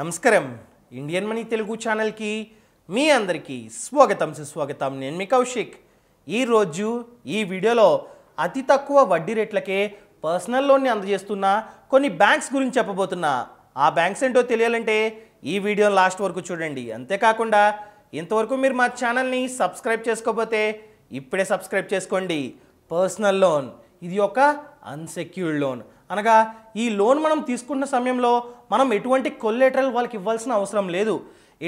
నమస్కారం Indian money Telugu ఛానల్కి మీ అందరికీ స్వాగతం సుస్వాగతం నేను మీ కౌశిక్ ఈరోజు ఈ వీడియోలో అతి తక్కువ వడ్డీ రేట్లకే పర్సనల్ లోన్ని అందజేస్తున్న కొన్ని బ్యాంక్స్ గురించి చెప్పబోతున్నా ఆ బ్యాంక్స్ ఏంటో తెలియాలంటే ఈ వీడియో లాస్ట్ వరకు చూడండి అంతేకాకుండా ఇంతవరకు మీరు మా ఛానల్ని సబ్స్క్రైబ్ చేసుకోకపోతే ఇప్పుడే సబ్స్క్రైబ్ చేసుకోండి పర్సనల్ లోన్ ఇది ఒక అన్సెక్యూర్డ్ లోన్ అనగా ఈ లోన్ మనం తీసుకున్న సమయంలో మనం ఎటువంటి కొల్లేటరల్ వాళ్ళకి ఇవ్వాల్సిన అవసరం లేదు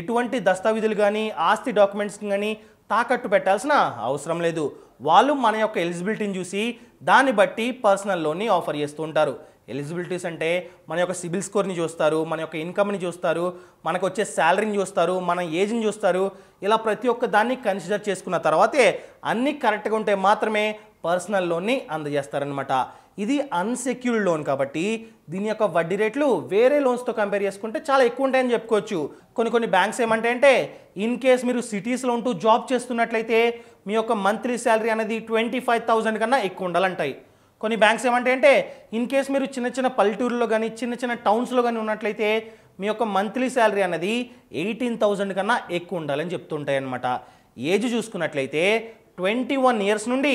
ఎటువంటి దస్తావీజులు కానీ ఆస్తి డాక్యుమెంట్స్ కానీ తాకట్టు పెట్టాల్సిన అవసరం లేదు వాళ్ళు మన యొక్క ఎలిజిబిలిటీని చూసి దాన్ని బట్టి పర్సనల్ లోన్ని ఆఫర్ చేస్తూ ఉంటారు ఎలిజిబిలిటీస్ అంటే మన యొక్క సిబిల్ స్కోర్ని చూస్తారు మన యొక్క ఇన్కమ్ని చూస్తారు మనకు వచ్చే శాలరీని చూస్తారు మన ఏజ్ని చూస్తారు ఇలా ప్రతి ఒక్క దాన్ని కన్సిడర్ చేసుకున్న తర్వాతే అన్నీ కరెక్ట్గా ఉంటే మాత్రమే పర్సనల్ లోన్ని అందజేస్తారనమాట ఇది అన్సెక్యూర్డ్ లోన్ కాబట్టి దీని యొక్క వడ్డీ రేట్లు వేరే లోన్స్తో కంపేర్ చేసుకుంటే చాలా ఎక్కువ ఉంటాయని చెప్పుకోవచ్చు కొన్ని కొన్ని బ్యాంక్స్ ఏమంటే అంటే ఇన్ కేస్ మీరు సిటీస్లో ఉంటూ జాబ్ చేస్తున్నట్లయితే మీ యొక్క మంత్లీ శాలరీ అనేది ట్వంటీ ఫైవ్ థౌజండ్ కన్నా ఎక్కువ ఉండాలంటాయి కొన్ని బ్యాంక్స్ ఏమంటే అంటే ఇన్ కేస్ మీరు చిన్న చిన్న పల్లెటూరులో కానీ చిన్న చిన్న టౌన్స్లో కానీ ఉన్నట్లయితే మీ యొక్క మంత్లీ శాలరీ అనేది ఎయిటీన్ థౌజండ్ కన్నా ఎక్కువ ఉండాలని చెప్తుంటాయి అనమాట ఏజ్ చూసుకున్నట్లయితే ట్వంటీ వన్ ఇయర్స్ నుండి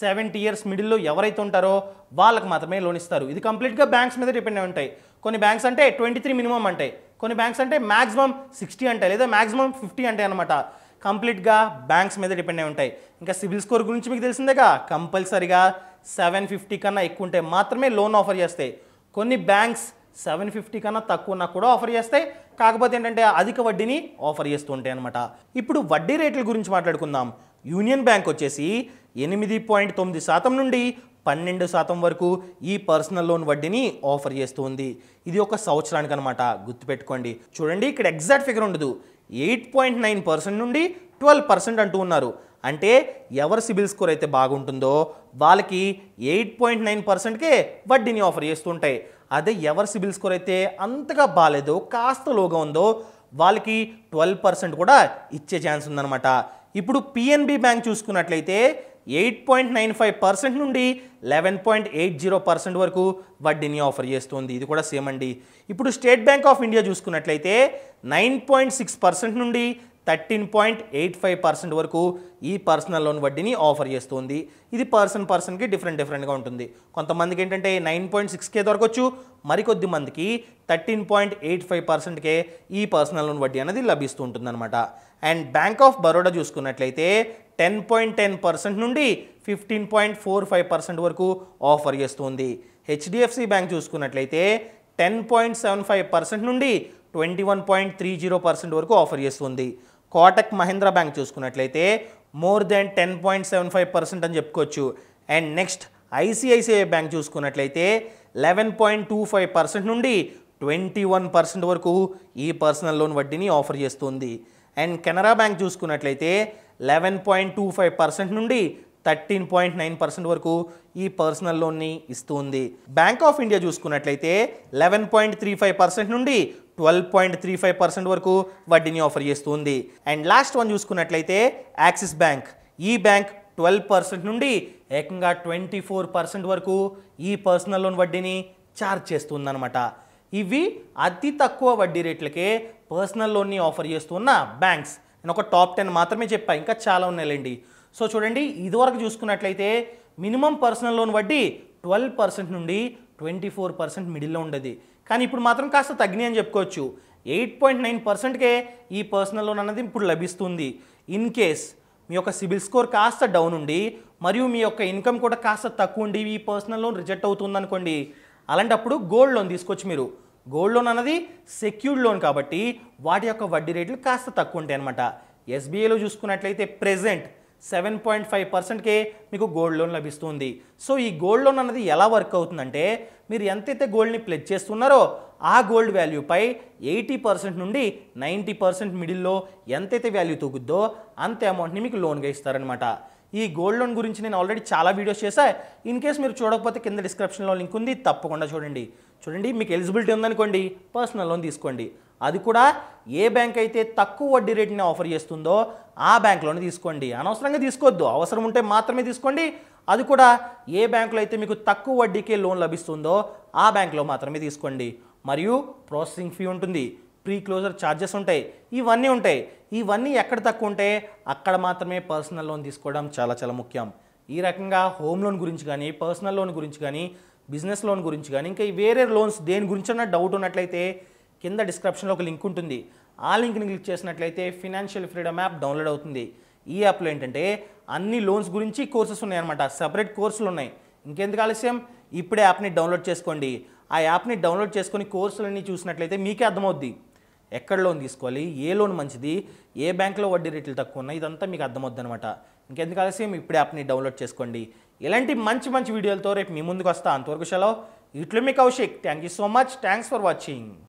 సెవెంటీ ఇయర్స్ మిడిల్లో ఎవరైతే ఉంటారో వాళ్ళకి మాత్రమే లోన్ ఇస్తారు ఇది కంప్లీట్గా బ్యాంక్స్ మీద డిపెండ్ అయి ఉంటాయి కొన్ని బ్యాంక్స్ అంటే ట్వంటీ త్రీ మినిమం అంటాయి కొన్ని బ్యాంక్స్ అంటే మ్యాక్సిమం సిక్స్టీ అంటాయి లేదా మ్యాక్సిమం ఫిఫ్టీ అంటాయి అనమాట కంప్లీట్గా బ్యాంక్స్ మీద డిపెండ్ అయి ఉంటాయి ఇంకా సిబిల్ స్కోర్ గురించి మీకు తెలిసిందేగా కంపల్సరీగా సెవెన్ ఫిఫ్టీ కన్నా ఎక్కువ ఉంటే మాత్రమే లోన్ ఆఫర్ చేస్తాయి కొన్ని బ్యాంక్స్ సెవెన్ ఫిఫ్టీ కన్నా తక్కువ ఉన్నా కూడా ఆఫర్ చేస్తాయి కాకపోతే ఏంటంటే అధిక వడ్డీని ఆఫర్ చేస్తూ ఉంటాయి అనమాట ఇప్పుడు వడ్డీ రేట్ల గురించి మాట్లాడుకుందాం యూనియన్ బ్యాంక్ వచ్చేసి ఎనిమిది పాయింట్ తొమ్మిది శాతం నుండి పన్నెండు శాతం వరకు ఈ పర్సనల్ లోన్ వడ్డీని ఆఫర్ చేస్తూ ఉంది ఇది ఒక సంవత్సరానికి అనమాట గుర్తుపెట్టుకోండి చూడండి ఇక్కడ ఎగ్జాక్ట్ ఫిగర్ ఉండదు ఎయిట్ పాయింట్ నైన్ పర్సెంట్ నుండి ట్వెల్వ్ పర్సెంట్ అంటూ ఉన్నారు అంటే ఎవరి సిబిల్ స్కోర్ అయితే బాగుంటుందో వాళ్ళకి ఎయిట్ పాయింట్ నైన్ పర్సెంట్కే వడ్డీని ఆఫర్ చేస్తుంటాయి అదే ఎవరి సిబిల్ స్కోర్ అయితే అంతగా బాగాలేదో కాస్త లోగా ఉందో వాళ్ళకి ట్వెల్వ్ పర్సెంట్ కూడా ఇచ్చే ఛాన్స్ ఉందన్నమాట ఇప్పుడు పిఎన్బి బ్యాంక్ చూసుకున్నట్లయితే eight point nine five percent నుండి eleven point eight zero percent వరకు వడ్డీని ఆఫర్ చేస్తుంది ఇది కూడా సేమ్ అండి ఇప్పుడు స్టేట్ బ్యాంక్ ఆఫ్ ఇండియా చూసుకున్నట్లయితే నైన్ పాయింట్ సిక్స్ పర్సెంట్ నుండి thirteen point eight five percent వరకు ఈ పర్సనల్ లోన్ వడ్డీని ఆఫర్ చేస్తుంది ఇది పర్సన్ పర్సన్కి డిఫరెంట్ డిఫరెంట్గా ఉంటుంది కొంతమందికి ఏంటంటే నైన్ పాయింట్ సిక్స్ కే దొరకవచ్చు మరికొద్ది మందికి థర్టీన్ పాయింట్ ఎయిట్ ఫైవ్ పర్సెంట్కే ఈ పర్సనల్ లోన్ వడ్డీ అనేది లభిస్తూ ఉంటుంది అనమాట అండ్ బ్యాంక్ ఆఫ్ బరోడా చూసుకున్నట్లయితే టెన్ పాయింట్ టెన్ పర్సెంట్ నుండి fifteen point four five percent వరకు ఆఫర్ చేస్తుంది హెచ్డిఎఫ్సి బ్యాంక్ చూసుకున్నట్లయితే ten point seven five percent నుండి twenty one point three zero percent వరకు ఆఫర్ చేస్తుంది కోటక్ మహీంద్రా బ్యాంక్ చూసుకున్నట్లయితే more than ten point seven five percent అని చెప్పుకోవచ్చు అండ్ నెక్స్ట్ ఐసిఐసిఐ బ్యాంక్ చూసుకున్నట్లయితే eleven point two five percent నుండి twenty one percent వరకు ఈ పర్సనల్ లోన్ వడ్డీని ఆఫర్ చేస్తుంది అండ్ కెనరా బ్యాంక్ చూసుకున్నట్లయితే eleven point two five percent నుండి థర్టీన్ పాయింట్ నైన్ పర్సెంట్ వరకు ఈ పర్సనల్ లోన్ని ఇస్తుంది బ్యాంక్ ఆఫ్ ఇండియా చూసుకున్నట్లయితే eleven point three five percent నుండి twelve point three five percent వరకు వడ్డీని ఆఫర్ చేస్తుంది అండ్ లాస్ట్ వన్ చూసుకున్నట్లయితే యాక్సిస్ బ్యాంక్ ఈ బ్యాంక్ ట్వెల్వ్ పర్సెంట్ నుండి ఏకంగా ట్వంటీ ఫోర్ పర్సెంట్ వరకు ఈ పర్సనల్ లోన్ వడ్డీని ఛార్జ్ చేస్తుందన్నమాట ఇవి అతి తక్కువ వడ్డీ రేట్లకే పర్సనల్ లోన్ని ఆఫర్ చేస్తున్న బ్యాంక్స్ నేను ఒక టాప్ టెన్ మాత్రమే చెప్పా ఇంకా చాలా ఉన్నాయిలేండి సో చూడండి ఇదివరకు చూసుకున్నట్లయితే మినిమం పర్సనల్ లోన్ వడ్డీ ట్వెల్వ్ పర్సెంట్ నుండి ట్వంటీ ఫోర్ పర్సెంట్ మిడిల్లో ఉండేది కానీ ఇప్పుడు మాత్రం కాస్త తగ్గినాయి అని చెప్పుకోవచ్చు ఎయిట్ పాయింట్ నైన్ పర్సెంట్కే ఈ పర్సనల్ లోన్ అనేది ఇప్పుడు లభిస్తుంది ఇన్ కేస్ మీ యొక్క సిబిల్ స్కోర్ కాస్త డౌన్ ఉండి మరియు మీ యొక్క ఇన్కమ్ కూడా కాస్త తక్కువ ఉండి ఈ పర్సనల్ లోన్ రిజెక్ట్ అవుతుంది అనుకోండి అలాంటప్పుడు గోల్డ్ లోన్ తీసుకోవచ్చు మీరు గోల్డ్ లోన్ అనేది సెక్యూర్డ్ లోన్ కాబట్టి వాటి యొక్క వడ్డీ రేట్లు కాస్త తక్కువ ఉంటాయి అనమాట ఎస్బీఐలో చూసుకున్నట్లయితే ప్రెజెంట్ సెవెన్ పాయింట్ ఫైవ్ పర్సెంట్కే మీకు గోల్డ్ లోన్ లభిస్తుంది సో ఈ గోల్డ్ లోన్ అనేది ఎలా వర్క్ అవుతుందంటే మీరు ఎంతైతే గోల్డ్ని ప్లెజ్ చేస్తున్నారో ఆ గోల్డ్ వాల్యూపై ఎయిటీ పర్సెంట్ నుండి నైంటీ పర్సెంట్ మిడిల్లో ఎంతైతే వాల్యూ తగ్గుద్దో అంత అమౌంట్ని మీకు లోన్గా ఇస్తారనమాట ఈ గోల్డ్ లోన్ గురించి నేను ఆల్రెడీ చాలా వీడియోస్ చేశా ఇన్ కేస్ మీరు చూడకపోతే కింద డిస్క్రిప్షన్లో లింక్ ఉంది తప్పకుండా చూడండి చూడండి మీకు ఎలిజిబిలిటీ ఉందనుకోండి పర్సనల్ లోన్ తీసుకోండి అది కూడా ఏ బ్యాంక్ అయితే తక్కువ వడ్డీ రేట్ని ఆఫర్ చేస్తుందో ఆ బ్యాంక్లోనే తీసుకోండి అనవసరంగా తీసుకోవద్దు అవసరం ఉంటే మాత్రమే తీసుకోండి అది కూడా ఏ బ్యాంకులో అయితే మీకు తక్కువ వడ్డీకే లోన్ లభిస్తుందో ఆ బ్యాంక్లో మాత్రమే తీసుకోండి మరియు ప్రాసెసింగ్ ఫీ ఉంటుంది ప్రీ క్లోజర్ ఛార్జెస్ ఉంటాయి ఇవన్నీ ఉంటాయి ఇవన్నీ ఎక్కడ తక్కువ ఉంటే అక్కడ మాత్రమే పర్సనల్ లోన్ తీసుకోవడం చాలా చాలా ముఖ్యం ఈ రకంగా హోమ్ లోన్ గురించి కానీ పర్సనల్ లోన్ గురించి కానీ బిజినెస్ లోన్ గురించి కానీ ఇంకా వేరే లోన్స్ దేని గురించన్నా డౌట్ ఉన్నట్లయితే కింద డిస్క్రిప్షన్లో ఒక లింక్ ఉంటుంది ఆ లింక్ని క్లిక్ చేసినట్లయితే ఫినాన్షియల్ ఫ్రీడమ్ యాప్ డౌన్లోడ్ అవుతుంది ఈ యాప్లో ఏంటంటే అన్ని లోన్స్ గురించి కోర్సెస్ ఉన్నాయన్నమాట సపరేట్ కోర్సులు ఉన్నాయి ఇంకెందుకు ఆలస్యం ఇప్పుడే యాప్ని డౌన్లోడ్ చేసుకోండి ఆ యాప్ని డౌన్లోడ్ చేసుకొని కోర్సులన్నీ చూసినట్లయితే మీకే అర్థమవుద్ది ఎక్కడ లోన్ తీసుకోవాలి ఏ లోన్ మంచిది ఏ బ్యాంక్లో వడ్డీ రేట్లు తక్కువ ఉన్నాయి ఇదంతా మీకు అర్థమవుద్ది అనమాట ఇంకెందుకు ఆలస్యం ఇప్పుడే యాప్ని డౌన్లోడ్ చేసుకోండి ఇలాంటి మంచి మంచి వీడియోలతో రేపు మీ ముందుకు వస్తా అంతవరకు సెలవు ఇట్లు మీ Kaushik thank you so much thanks for watching